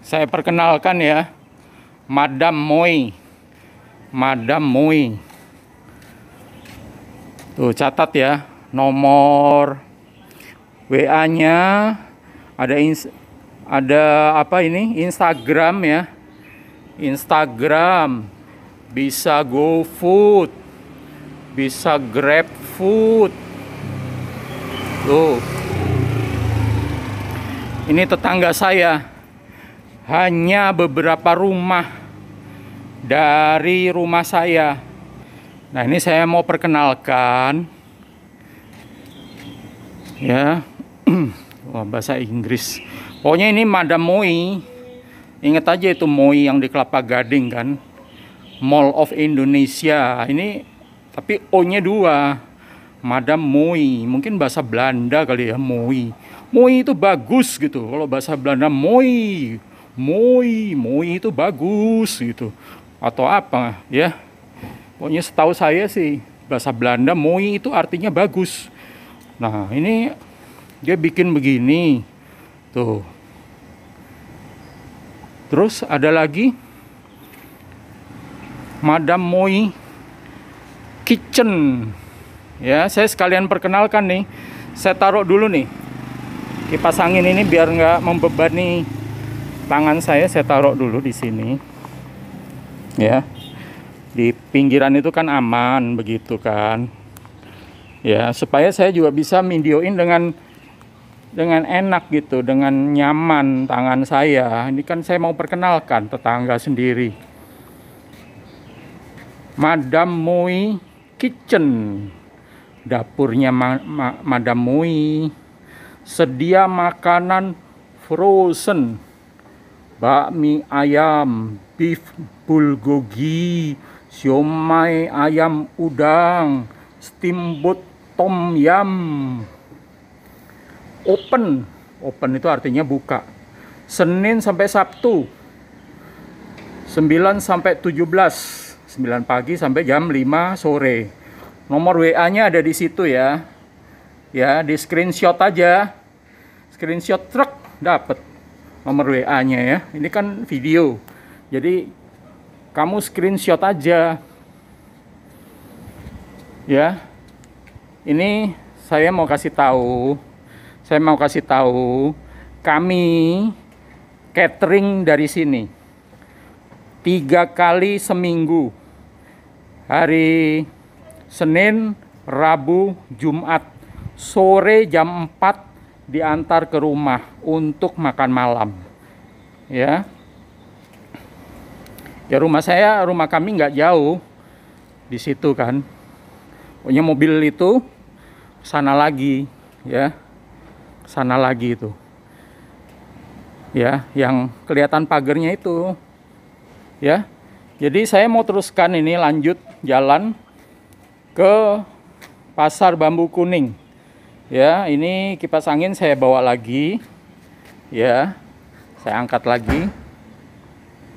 saya perkenalkan ya Madam Moi Madam Moi tuh catat ya nomor WA nya ada ins ada apa ini Instagram ya Instagram bisa GoFood bisa GrabFood tuh ini tetangga saya hanya beberapa rumah dari rumah saya. Nah, ini saya mau perkenalkan ya. Wah, bahasa Inggris. Pokoknya ini Madam Moi. Ingat aja itu Moi yang di Kelapa Gading kan. Mall of Indonesia. Ini tapi O-nya dua. Madam Moi. Mungkin bahasa Belanda kali ya, Moi. Moi itu bagus gitu. Kalau bahasa Belanda Moi Moi, Moi itu bagus gitu atau apa ya. Pokoknya setahu saya sih bahasa Belanda Moi itu artinya bagus. Nah, ini dia bikin begini. Tuh. Terus ada lagi Madam Moi Kitchen. Ya, saya sekalian perkenalkan nih. Saya taruh dulu nih kipas angin ini biar nggak membebani tangan saya saya taruh dulu di sini ya di pinggiran itu kan aman begitu kan ya supaya saya juga bisa videoin dengan dengan enak gitu dengan nyaman tangan saya ini kan saya mau perkenalkan tetangga sendiri Madam Mui Kitchen dapurnya Ma Ma Madam Mui sedia makanan frozen bakmi ayam, beef bulgogi, siomay ayam udang, steamboat tom yam. Open, open itu artinya buka. Senin sampai Sabtu. 9 sampai 17. 9 pagi sampai jam 5 sore. Nomor WA-nya ada di situ ya. Ya, di screenshot aja. Screenshot truk dapat nomor WA-nya ya. Ini kan video. Jadi kamu screenshot aja. Ya. Ini saya mau kasih tahu. Saya mau kasih tahu kami catering dari sini. Tiga kali seminggu. Hari Senin, Rabu, Jumat. Sore jam 4 diantar ke rumah untuk makan malam ya ya rumah saya rumah kami nggak jauh di situ kan punya mobil itu sana lagi ya sana lagi itu ya yang kelihatan pagernya itu ya jadi saya mau teruskan ini lanjut jalan ke pasar bambu kuning ya ini kipas angin saya bawa lagi ya saya angkat lagi